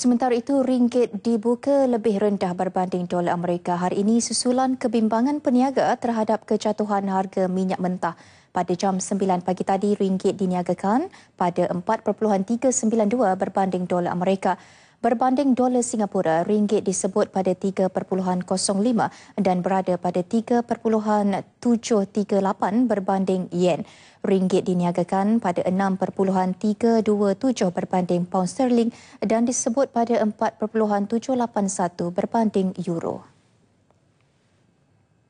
Sementara itu, ringgit dibuka lebih rendah berbanding dolar Amerika hari ini susulan kebimbangan peniaga terhadap kejatuhan harga minyak mentah. Pada jam 9 pagi tadi, ringgit diniagakan pada 4.392 berbanding dolar Amerika berbanding dolar Singapura, ringgit disebut pada 3.05 dan berada pada 3.738 berbanding yen. Ringgit diniagakan pada 6.327 berbanding pound sterling dan disebut pada 4.781 berbanding euro.